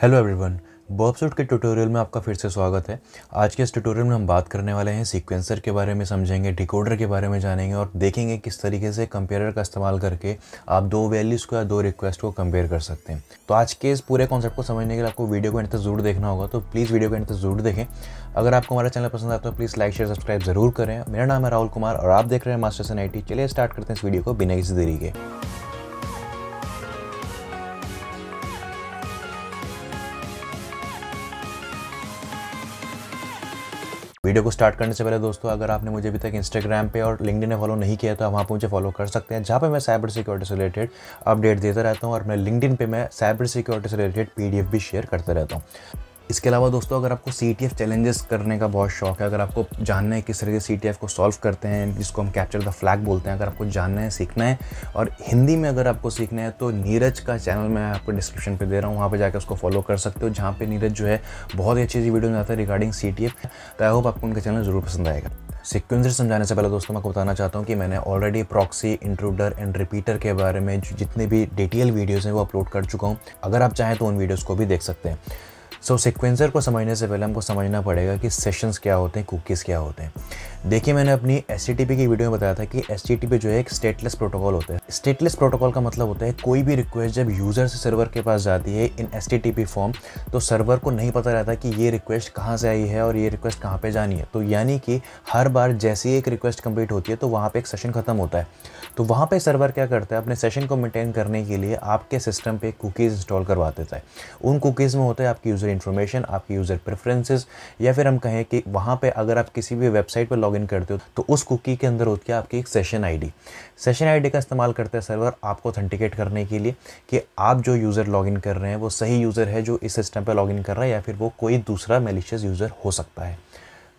hello everyone बॉबसूट के tutorial में आपका फिर से स्वागत है आज के इस ट्यूटोरियल में हम बात करने वाले हैं सीक्वेंसर के बारे में समझेंगे डिकोडर के बारे में जानेंगे और देखेंगे किस तरीके से कंपेयर का इस्तेमाल करके आप दो वैल्यूज़ को या दो रिक्वेस्ट को कंपेयर कर सकते हैं तो आज के इस पूरे कॉन्सेप्ट को समझने के लिए आपको वीडियो को इंटर जरूर देखना होगा तो प्लीज़ वीडियो को इंटर जरूर देखें अगर आपको हमारा चैनल पसंद आता है तो प्लीज़ लाइक शेयर सब्सक्राइब जरूर करें मेरा नाम है राहुल कुमार और आप देख रहे हैं मास्टर एन आई चलिए स्टार्ट करते हैं इस वीडियो को बिना किसी देरी के वीडियो को स्टार्ट करने से पहले दोस्तों अगर आपने मुझे अभी तक इंस्टाग्राम पे और लिंकड में फॉलो नहीं किया तो आप वहाँ पर मुझे फॉलो कर सकते हैं जहाँ पे मैं साइबर सिक्योरिटी से रिलेटेड अपडेट देता रहता हूँ और मैं लिंकड पे मैं साइबर सिक्योरिटी से रिलेटेड पी भी शेयर करता रहता हूँ इसके अलावा दोस्तों अगर आपको सी टी एफ चैलेंजेस करने का बहुत शौक है अगर आपको जानना है किस तरीके से सी टी एफ को सॉल्व करते हैं जिसको हम कैप्चर द फ्लैग बोलते हैं अगर आपको जानना है सीखना है और हिंदी में अगर आपको सीखना है तो नीरज का चैनल मैं आपको डिस्क्रिप्शन पे दे रहा हूँ वहाँ पर जाकर उसको फॉलो कर सकते हो जहाँ पर नीरज जो है बहुत ही अच्छी अच्छी वीडियो आता है रिगार्डिंग सी टी एफ तो आई होप आपको उनका चैनल ज़रूर पसंद आएगा सिक्वेंसर समझाने से पहले दोस्तों मैं आपको बताना चाहता हूँ कि मैंने already proxy intruder and repeater के बारे में जितने भी डिटेल वीडियोज़ हैं वो अपलोड कर चुका हूँ अगर आप चाहें तो उन वीडियोज़ को भी देख सकते हैं सो so, सिक्वेंसर को समझने से पहले हमको समझना पड़ेगा कि सेशंस क्या होते हैं कुकीज़ क्या होते हैं देखिए मैंने अपनी एस की वीडियो में बताया था कि एस जो है एक स्टेटलेस प्रोटोकॉल होता है स्टेटलेस प्रोटोकॉल का मतलब होता है कोई भी रिक्वेस्ट जब यूज़र से सर्वर के पास जाती है इन एस फॉर्म तो सर्वर को नहीं पता रहता कि ये रिक्वेस्ट कहाँ से आई है और ये रिक्वेस्ट कहाँ पर जानी है तो यानी कि हर बार जैसी एक रिक्वेस्ट कंप्लीट होती है तो वहाँ पर एक सेशन ख़त्म होता है तो वहाँ पर सर्वर क्या करता है अपने सेशन को मेनटेन करने के लिए आपके सिस्टम पर कुकीज़ इंस्टॉल करवा देता है उन कुकीज़ में होता है आपकी यूज़र यूज़र इन्फॉर्मेशन आपकी यूज़र प्रेफरेंसेस या फिर हम कहें कि वहाँ पर अगर आप किसी भी वेबसाइट पर लॉगिन करते हो तो उस कुकी के अंदर होती है आपकी एक सेशन आईडी सेशन आईडी का इस्तेमाल करते हैं सर्वर आपको ऑथेंटिकेट करने के लिए कि आप जो यूज़र लॉगिन कर रहे हैं वो सही यूज़र है जो इस सिस्टम पर लॉगिन कर रहा है या फिर वो कोई दूसरा मेलिशियस यूज़र हो सकता है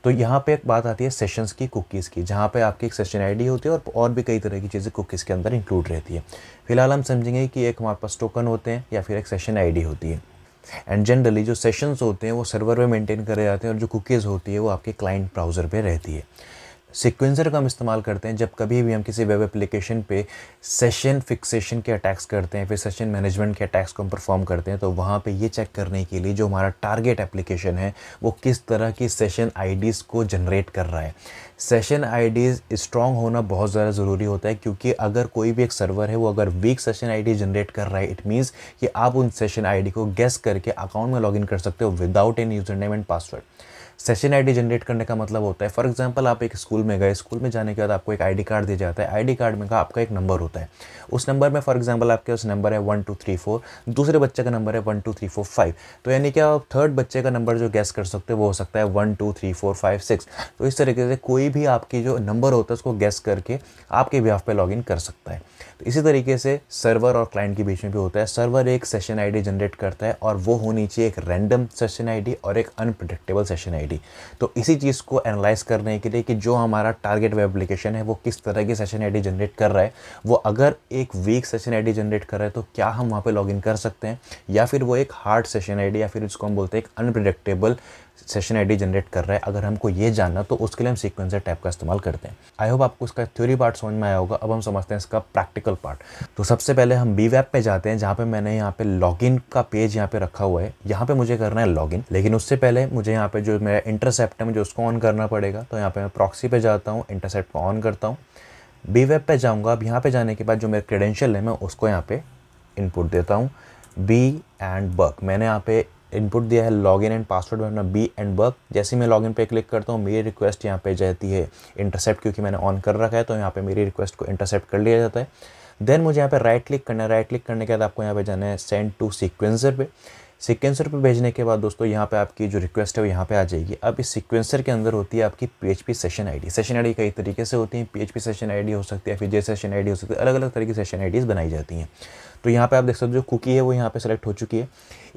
तो यहाँ पे एक बात आती है सेशंस की कुकीज़ की जहाँ पे आपकी एक सेशन आईडी होती है और और भी कई तरह की चीज़ें कुकीज़ के अंदर इंक्लूड रहती है फिलहाल हम समझेंगे कि एक हमारे पास टोकन होते हैं या फिर एक सेशन आईडी होती है एंड जनरली जो सेशंस होते हैं वो सर्वर में मेंटेन करे जाते हैं और जो कुकीज़ होती है वो आपके क्लाइंट ब्राउज़र पे रहती है सिक्वेंसर का हम इस्तेमाल करते हैं जब कभी भी हम किसी वेब एप्लीकेशन पे सेशन फिक्सेशन के अटैक्स करते हैं फिर सेशन मैनेजमेंट के अटैक्स को हम परफॉर्म करते हैं तो वहाँ पे ये चेक करने के लिए जो हमारा टारगेट एप्लीकेशन है वो किस तरह की सेशन आईडीज़ को जनरेट कर रहा है सेशन आईडीज़ स्ट्रॉन्ग होना बहुत ज़्यादा ज़रूरी होता है क्योंकि अगर कोई भी एक सर्वर है वो अगर वीक सेशन आईडी जनरेट कर रहा है इट मीन्स कि आप उन सेशन आईडी को गेस करके अकाउंट में लॉगिन कर सकते हो without an user name and password session ID generate करने का मतलब होता है फॉर एग्जांपल आप एक स्कूल में गए स्कूल में जाने के बाद आपको एक आईडी कार्ड दिया जाता है आईडी कार्ड में का आपका एक नंबर होता है उस नंबर में फॉर एग्जांपल आपके उस नंबर है वन टू थ्री फोर दूसरे बच्चे का नंबर है one two three four five तो यानी कि आप थर्ड बच्चे का नंबर जो गैस कर सकते हो वो हो सकता है one two three four five six तो इस तरीके से कोई भी आपकी जो नंबर होता है उसको गैस करके आपके बिहाफ पर लॉग कर सकता है तो इसी तरीके से सर्वर और क्लाइंट के बीच में भी होता है सर्वर एक सेशन आईडी जनरेट करता है और वो होनी चाहिए एक रैंडम सेशन आईडी और एक अनप्रडिक्टेबल सेशन आईडी तो इसी चीज़ को एनालाइज करने के लिए कि जो हमारा टारगेट वेब एप्लीकेशन है वो किस तरह की सेशन आई जनरेट कर रहा है वो अगर एक वीक सेशन आई जनरेट कर रहा है तो क्या हम वहाँ पर लॉग कर सकते हैं या फिर वो एक हार्ड सेशन आई या फिर उसको हम बोलते हैं एक अनप्रडिक्टेबल सेशन आईडी जनरेट कर रहा है अगर हमको ये जानना तो उसके लिए हम सीक्वेंसर टाइप का इस्तेमाल करते हैं आई होप आपको इसका थ्योरी पार्ट समझ में आया होगा अब हम समझते हैं इसका प्रैक्टिकल पार्ट तो सबसे पहले हम बी वैप पे जाते हैं जहाँ पे मैंने यहाँ पे लॉगिन का पेज यहाँ पे रखा हुआ है यहाँ पे मुझे करना है लॉगिन लेकिन उससे पहले मुझे यहाँ पे जो मेरा इंटरसेप्ट है मुझे उसको ऑन करना पड़ेगा तो यहाँ पे मैं प्रॉक्सी पे जाता हूँ इंटरसेप्ट को ऑन करता हूँ बी वैप पर जाऊँगा अब यहाँ पे जाने के बाद जो मेरा क्रेडेंशियल है मैं उसको यहाँ पे इनपुट देता हूँ बी एंड बर्क मैंने यहाँ पे इनपुट दिया है इन एंड पासवर्ड में अपना बी एंड वर्क जैसे मैं लॉगिन पर क्लिक करता हूँ मेरी रिक्वेस्ट यहाँ पे जाती है इंटरसेप्ट क्योंकि मैंने ऑन कर रखा है तो यहाँ पे मेरी रिक्वेस्ट को इंटरसेप्ट कर लिया जाता है देन मुझे यहाँ पे राइट क्लिक करना है राइट क्लिक करने के बाद आपको यहाँ पे जाना है सेंड टू सिक्वेंसर पर सिक्वेंसर पर भेजने के बाद दोस्तों यहाँ पे आपकी जो रिक्वेस्ट है वो यहाँ पे आ जाएगी अब इस सिक्वेंसर के अंदर होती है आपकी P session D session D कई तरीके से होती है पी सेशन डी हो सकती है फिर जे सेशन डी हो सकती है अलग अलग तरीके की सेशन डीज बनाई जाती हैं तो यहाँ पे आप देख सकते हो जो कुकी है वो यहाँ पे सेलेक्ट हो चुकी है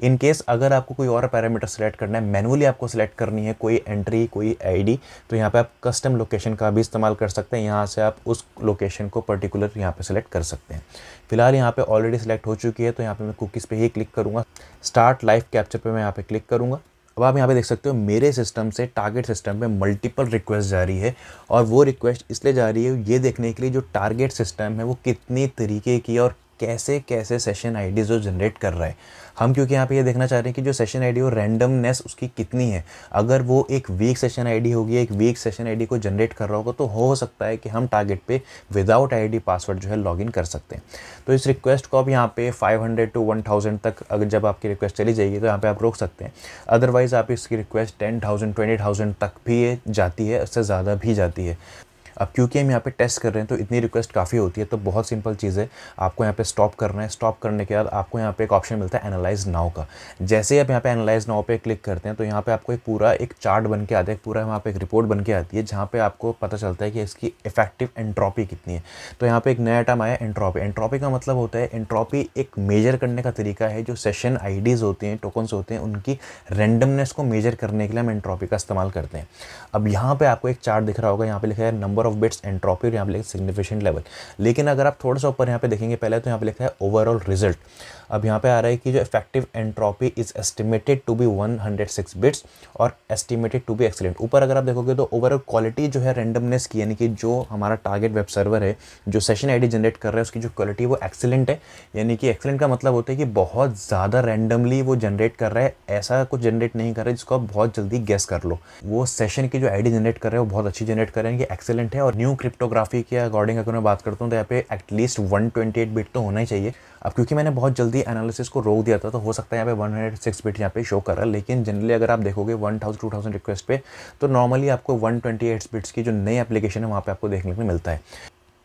इन केस अगर आपको कोई और पैरामीटर सेलेक्ट करना है मैनुअली आपको सेलेक्ट करनी है कोई एंट्री कोई आईडी तो यहाँ पे आप कस्टम लोकेशन का भी इस्तेमाल कर सकते हैं यहाँ से आप उस लोकेशन को पर्टिकुलर यहाँ पे सेलेक्ट कर सकते हैं फिलहाल यहाँ पे ऑलरेडी सेलेक्ट हो चुकी है तो यहाँ पे मैं कुकीज़ पे ही क्लिक करूँगा स्टार्ट लाइफ कैप्चर पर मैं यहाँ पर क्लिक करूँगा अब आप यहाँ पे देख सकते हो मेरे सिस्टम से टारगेट सिस्टम पे मल्टीपल रिक्वेस्ट जा रही है और वो रिक्वेस्ट इसलिए जा रही है ये देखने के लिए जो टारगेट सिस्टम है वो कितनी तरीके की और कैसे कैसे सेशन आईडीज जो जनरेट कर रहा है हम क्योंकि यहाँ पे ये देखना चाह रहे हैं कि जो सेशन आईडी हो रैंडमनेस उसकी कितनी है अगर वो एक वीक सेशन आईडी होगी एक वीक सेशन आईडी को जनरेट कर रहा होगा तो हो सकता है कि हम टारगेट पे विदाउट आईडी पासवर्ड जो है लॉगिन कर सकते हैं तो इस रिक्वेस्ट को आप यहाँ पे 500 टू 1000 तक अगर जब आपकी रिक्वेस्ट चली जाएगी तो यहाँ पर आप रोक सकते हैं अदरवाइज़ आप इसकी request ten thousand twenty thousand तक भी ये जाती है उससे ज़्यादा भी जाती है अब क्योंकि हम यहाँ पे टेस्ट कर रहे हैं तो इतनी रिक्वेस्ट काफ़ी होती है तो बहुत सिंपल चीज़ है आपको यहाँ पे स्टॉप करना है स्टॉप करने के बाद आपको यहाँ पे एक ऑप्शन मिलता है एनालाइज नाव का जैसे ही आप यहाँ पे एनालाइज नाव पे क्लिक करते हैं तो यहाँ पे आपको एक पूरा एक चार्ट बन के आता है पूरा वहाँ पे एक रिपोर्ट बन के आती है जहाँ पे आपको पता चलता है कि इसकी इफेक्टिव एंट्रॉपी कितनी है तो यहाँ पर एक नया आइटम आया एंट्रॉपी एंट्रॉपी का मतलब होता है एंट्रॉपी एक मेजर करने का तरीका है जो सेशन आई होते हैं टोकन्स होते हैं उनकी रेंडमनेस को मेजर करने के लिए हम एंट्रॉपी का इस्तेमाल करते हैं अब यहाँ पर आपको एक चार्ट दिख रहा होगा यहाँ पर लिखा है number number of bits entropy और यहाँ पे लिखा है सिग्निफिकेंट लेवल लेकिन अगर आप थोड़ा सा ऊपर यहाँ पे देखेंगे पहले तो यहाँ पे लिखा है ओवरऑल रिजल्ट अब यहाँ पे आ रहा है कि जो effective entropy is estimated to be 106 bits और एस्टिमेटेड टू बी एक्सीलेंट ऊपर अगर आप देखोगे तो ओवरऑल क्वालिटी जो है रेंडमनेस की यानी कि जो हमारा टारगेट वेब सर्वर है जो सेशन आईडी जनरेट कर रहा है उसकी जो क्वालिटी वो एक्सीलेंट है यानी कि एक्सीलेंट का मतलब होता है कि बहुत ज़्यादा रैंडमली वो जनरेट कर रहा है ऐसा कुछ जनरेट नहीं कर रहा है जिसको आप बहुत जल्दी गैस कर लो वो सेशन की जो आईडी जनरेट कर रहे हैं वो बहुत अच्छी जनरेट कर रहे हैं कि एक्सीलेंट इम्पोर्टेंट है और न्यू क्रिप्टोग्राफी के अकॉर्डिंग अगर मैं बात करता हूँ तो यहाँ पे एटलीस्ट 128 बिट तो होना ही चाहिए अब क्योंकि मैंने बहुत जल्दी एनालिसिस को रोक दिया था तो हो सकता है यहाँ पे 106 बिट यहाँ पे शो कर रहा है लेकिन जनरली अगर आप देखोगे 1000 2000 रिक्वेस्ट पे तो नॉर्मली आपको 128 बिट्स की जो नई एप्लीकेशन है वहाँ पे आपको देखने को मिलता है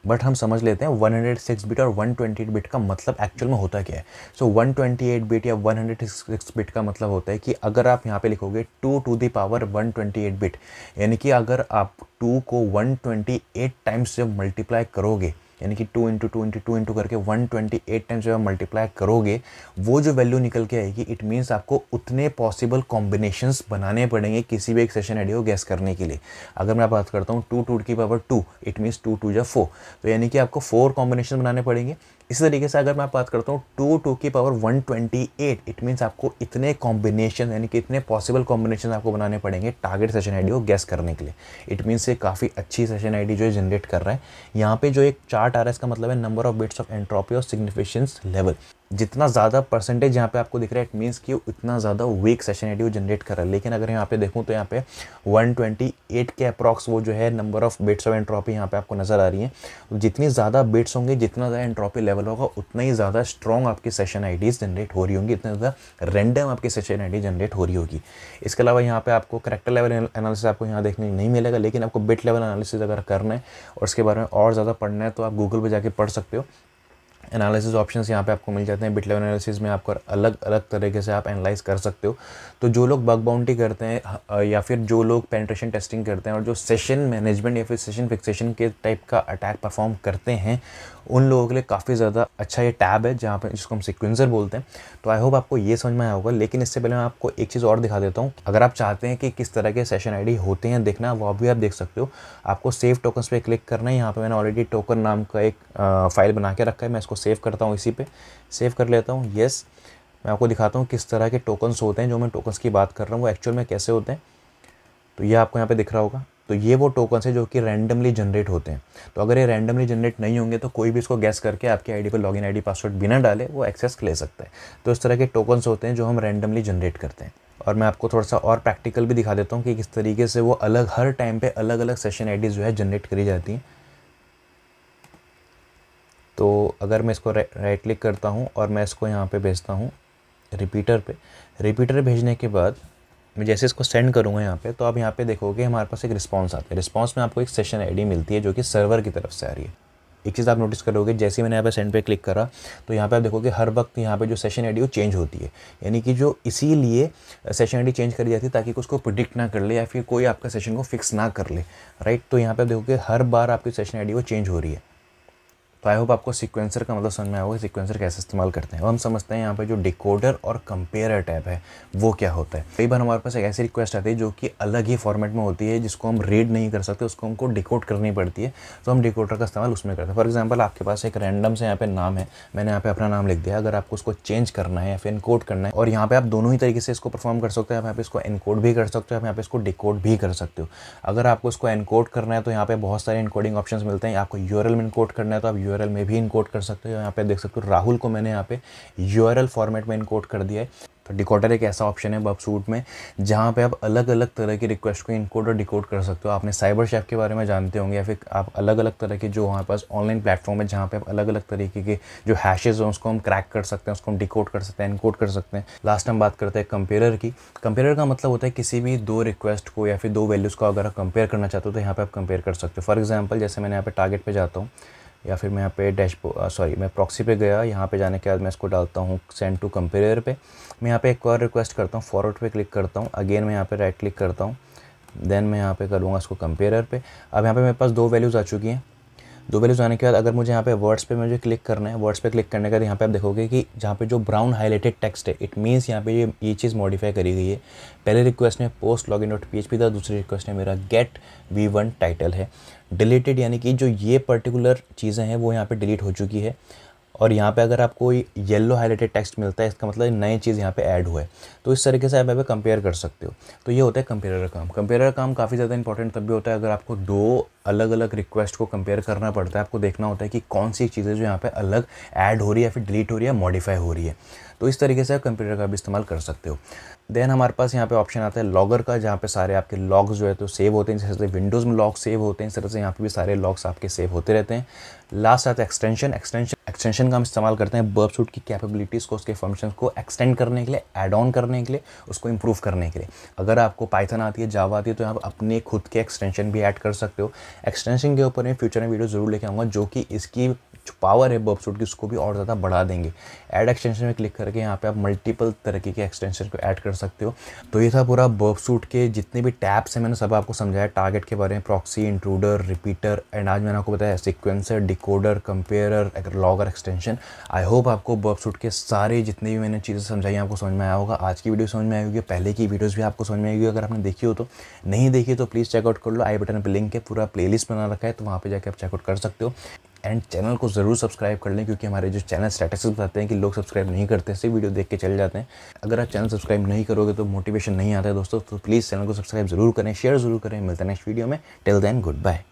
बट हम समझ लेते हैं 106 बिट और 128 बिट का मतलब एक्चुअल में होता क्या है सो so, 128 बिट या 106 बिट का मतलब होता है कि अगर आप यहाँ पे लिखोगे 2 टू दी पावर 128 बिट यानी कि अगर आप 2 को 128 टाइम्स जब मल्टीप्लाई करोगे यानी कि two into two into two into करके वन ट्वेंटी एट टाइम्स जब आप मल्टीप्लाई करोगे वो जो वैल्यू निकल के आएगी इट मीन्स आपको उतने पॉसिबल कॉम्बिनेशंस बनाने पड़ेंगे किसी भी एक सेशन आइडिया को गैस करने के लिए अगर मैं बात करता हूँ टू टू की power two it means two two या फोर तो यानी कि आपको फोर कॉम्बिनेशन बनाने पड़ेंगे इसी तरीके से अगर मैं बात करता हूँ टू टू की power one twenty eight it means आपको इतने कॉम्बिनेशन यानी कि इतने पॉसिबल कॉम्बिनेशन आपको बनाने पड़ेंगे टारगेट सेशन आई को गैस करने के लिए इट मीन्स ये काफ़ी अच्छी सेशन आई जो है जनरेट कर रहा है यहाँ पे जो एक चार्ट आ रहा है इसका मतलब है number of bits of entropy और सिग्निफिकेंस लेवल जितना ज़्यादा परसेंटेज यहाँ पे आपको दिख रहा है इट मीन्स कि उतना ज़्यादा वीक सेशन आई जनरेट कर रहा है लेकिन अगर यहाँ पे देखूँ तो यहाँ पे 128 के अप्रॉक्स वो जो है number of bits of entropy यहाँ पे आपको नज़र आ रही है जितनी ज़्यादा बिट्स होंगे जितना ज़्यादा एंट्रॉपी लेवल होगा उतना ही ज़्यादा स्ट्रॉन्ग आपकी सेशन आई जनरेट हो रही होंगी इतना ज़्यादा रेंडम आपकी सेशन आई जनरेट हो रही होगी इसके अलावा यहाँ पर आपको करेक्टर लेवल एनालिसिस आपको यहाँ देखने नहीं मिलेगा लेकिन आपको बिट लेवल एनालिसिस अगर करना है और उसके बारे में और ज़्यादा पढ़ना है तो आप गूगल पर जाकर पढ़ सकते हो एनालिसिस ऑप्शंस यहाँ पे आपको मिल जाते हैं बिट लेवल एनालिसिस में आपको अलग अलग तरीके से आप एनालाइज कर सकते हो तो जो लोग बग बाउंड्री करते हैं या फिर जो लोग पेंट्रेशन टेस्टिंग करते हैं और जो सेशन मैनेजमेंट या फिर सेशन फिक्सेशन के टाइप का अटैक परफॉर्म करते हैं उन लोगों के लिए काफ़ी ज़्यादा अच्छा ये टैब है जहाँ पर जिसको हम सिक्वेंसर बोलते हैं तो आई होप आपको ये समझ में आया होगा लेकिन इससे पहले मैं आपको एक चीज़ और दिखा देता हूँ अगर आप चाहते हैं कि किस तरह के सेशन आईडी होते हैं देखना वो भी आप देख सकते हो आपको सेव टोकन्स पे क्लिक करना है यहाँ पर मैंने ऑलरेडी टोकन नाम का एक फाइल बना के रखा है मैं इसको सेव करता हूँ इसी पे सेव कर लेता हूँ येस मैं आपको दिखाता हूँ किस तरह के टोकन्स होते हैं जो मैं टोकन्स की बात कर रहा हूँ वो एक्चुअल में कैसे होते हैं तो ये आपको यहाँ पे दिख रहा होगा तो ये वो टोकन्स है जो कि रैंडमली जनरेट होते हैं तो अगर ये रैंडमली जनरेट नहीं होंगे तो कोई भी इसको गैस करके आपकी आईडी पर लॉगिन आईडी पासवर्ड बिना डाले वो एक्सेस ले सकता है तो इस तरह के टोकन्स होते हैं जो हम रैंडमली जनरेट करते हैं और मैं आपको थोड़ा सा और प्रैक्टिकल भी दिखा देता हूँ कि किस तरीके से वो अलग हर टाइम पर अलग अलग सेशन आई जो है जनरेट करी जाती हैं तो अगर मैं इसको राइट क्लिक करता हूँ और मैं इसको यहाँ पे भेजता हूँ रिपीटर पे रिपीटर भेजने के बाद मैं जैसे इसको सेंड करूँगा यहाँ पे तो आप यहाँ पे देखोगे हमारे पास एक रिस्पांस आता है रिस्पांस में आपको एक सेशन आईडी मिलती है जो कि सर्वर की तरफ से आ रही है एक चीज़ आप नोटिस करोगे जैसे मैंने यहाँ पर सेंड पे क्लिक करा तो यहाँ पे आप देखोगे हर वक्त यहाँ पे जो सेशन आई वो चेंज होती है यानी कि जो इसीलिए सेशन आई चेंज करी जाती है ताकि उसको प्रिडिक्ट ना कर ले या फिर कोई आपका सेशन को फिक्स ना कर ले राइट तो यहाँ पे आप देखोगे हर बार आपकी सेशन आई वो चेंज हो रही है तो आई होप आपको सिक्वेंसर का मतलब समझ में आया होगा सिक्वेंसर कैसे इस्तेमाल करते हैं और हम समझते हैं यहाँ पे जो डिकोडर और कंपेयर टैब है वो क्या होता है कई बार हमारे पास एक ऐसी रिक्वेस्ट आती है जो कि अलग ही फॉर्मेट में होती है जिसको हम रीड नहीं कर सकते उसको हमको डिकोड करनी पड़ती है तो हम डिकोडर का इस्तेमाल उसमें करते हैं फॉर एग्जाम्पल आपके पास एक रैंडम से यहाँ पे नाम है मैंने यहाँ पे अपना नाम लिख दिया अगर आपको उसको चेंज करना है या फिर इनकोड करना है और यहाँ पे आप दोनों ही तरीके से इसको परफॉर्म कर सकते हो आप यहाँ पे इसको इनकोड भी कर सकते हो आप यहाँ पे इसको डिकोड भी कर सकते हो अगर आपको इसको इनकोड करना है तो यहाँ पे बहुत सारे इनकोडिंग ऑप्शन मिलते हैं आपको यूरल में इनकोड करना है तो आप यू में भी इनकोड कर सकते हो यहाँ पे देख सकते हो राहुल को मैंने यहाँ पे यू फॉर्मेट में इनकोड कर दिया है तो डिकोडर एक ऐसा ऑप्शन है बबसूट में जहाँ पे आप अलग अलग तरह की रिक्वेस्ट को इनकोड और डिकोड कर सकते हो आपने साइबर शेफ के बारे में जानते होंगे या फिर आप अलग अलग तरह के जो हमारे पास ऑनलाइन प्लेटफॉर्म है जहाँ पे आप अलग अलग तरीके के जो हैशेज हैं उसको हम क्रैक कर सकते हैं उसको हम डिकोड कर सकते हैं इनकोड कर सकते हैं लास्ट हम बात करते हैं कंपेयर की कंपेयर का मतलब होता है किसी भी दो रिक्वेस्ट को या फिर दो वैल्यूज़ को अगर आप कंपेयर करना चाहते हो तो यहाँ पर आप कंपेयर कर सकते हो फॉर एग्जाम्पल जैसे मैंने यहाँ पर टारगेट पर जाता हूँ या फिर मैं यहाँ पे डैश सॉरी मैं प्रॉक्सी पे गया यहाँ पे जाने के बाद मैं इसको डालता हूँ सेंड टू कंपेयर पे मैं यहाँ पे एक और रिक्वेस्ट करता हूँ फॉरवर्ड पे क्लिक करता हूँ अगेन मैं यहाँ पे राइट क्लिक करता हूँ देन मैं यहाँ पे करूँगा इसको कंपेयर पे अब यहाँ पे मेरे पास दो वैल्यूज़ आ चुकी हैं दो वैल्यूज़ आने के बाद अगर मुझे यहाँ पे वर्ड्स पे मुझे क्लिक करना है वर्ड्स पे क्लिक करने के बाद यहाँ पे आप देखोगे कि जहाँ पे जो ब्राउन हाईलाइटेड टेक्स्ट है इट मीन्स यहाँ पे ये ये चीज़ मॉडिफाई करी गई है पहले रिक्वेस्ट में post log in dot P H P था दूसरी रिक्वेस्ट में मेरा गेट वी वन टाइटल है डिलीटेड यानी कि जो ये पर्टिकुलर चीज़ें हैं वो यहाँ पर डिलीट हो चुकी है और यहाँ पे अगर आपको येलो हाईलाइटेड टेक्स्ट मिलता है इसका मतलब नई चीज़ यहाँ पे ऐड हुआ है तो इस तरीके से आप यहाँ पे कंपेयर कर सकते हो तो ये होता है कंपेयर का काम कंपेयर का काम काफ़ी ज़्यादा इंपॉर्टेंट तब भी होता है अगर आपको दो अलग अलग रिक्वेस्ट को कंपेयर करना पड़ता है आपको देखना होता है कि कौन सी चीज़ें जो यहाँ पर अलग ऐड हो रही है या फिर डिलीट हो रही है मॉडिफाई हो रही है तो इस तरीके से आप कंप्यूटर का भी इस्तेमाल कर सकते हो देन हमारे पास यहाँ पे ऑप्शन आता है लॉगर का जहाँ पे सारे आपके लॉग्स जो है तो सेव होते हैं जैसे विंडोज़ में लॉग सेव होते हैं इस तरह से यहाँ पे भी सारे लॉग्स आपके सेव होते रहते हैं लास्ट आता है एक्सटेंशन एक्सटेंशन एक्सटेंशन का हम इस्तेमाल करते हैं बर्ब सूट की कैपेबिलिटीज़ को उसके फंक्शन को एक्सटेंड करने के लिए एड ऑन करने के लिए उसको इम्प्रूव करने के लिए अगर आपको पाइथन आती है जावा आती है तो आप अपने खुद के एक्सटेंशन भी ऐड कर सकते हो एक्सटेंशन के ऊपर मैं फ्यूचर में वीडियो ज़रूर लेके आऊँगा जो कि इसकी जो पावर है बर्बसूट की उसको भी और ज़्यादा बढ़ा देंगे ऐड एक्सटेंशन में क्लिक करके यहाँ पे आप मल्टीपल तरीके के एक्सटेंशन को ऐड कर सकते हो तो ये था पूरा सूट के जितने भी टैप्स हैं मैंने सब आपको समझाया टारगेट के बारे में प्रॉक्सी इंट्रूडर रिपीटर एंड आज मैंने आपको बताया sequencer decoder compare logger extension I hope आपको सूट के सारे जितने भी मैंने चीज़ें समझाई आपको समझ में आया होगा आज की वीडियो समझ में आई होगी पहले की वीडियोज़ भी आपको समझ में आई होगी अगर आपने देखी हो तो नहीं देखी तो प्लीज़ चेकआउट कर लो आई बटन पर लिंक है पूरा प्लेलिस्ट बना रखा है तो वहाँ पर जाकर आप चेकआउट कर सकते हो एंड चैनल को ज़रूर सब्सक्राइब कर लें क्योंकि हमारे जो चैनल स्टेटस बताते हैं कि लोग सब्सक्राइब नहीं करते सिर्फ वीडियो देख के चले जाते हैं अगर आप चैनल सब्सक्राइब नहीं करोगे तो मोटिवेशन नहीं आता है दोस्तों तो प्लीज़ चैनल को सब्सक्राइब ज़रूर करें शेयर ज़रूर करें मिलते हैं नेक्स्ट वीडियो में टिल देन गुड बाय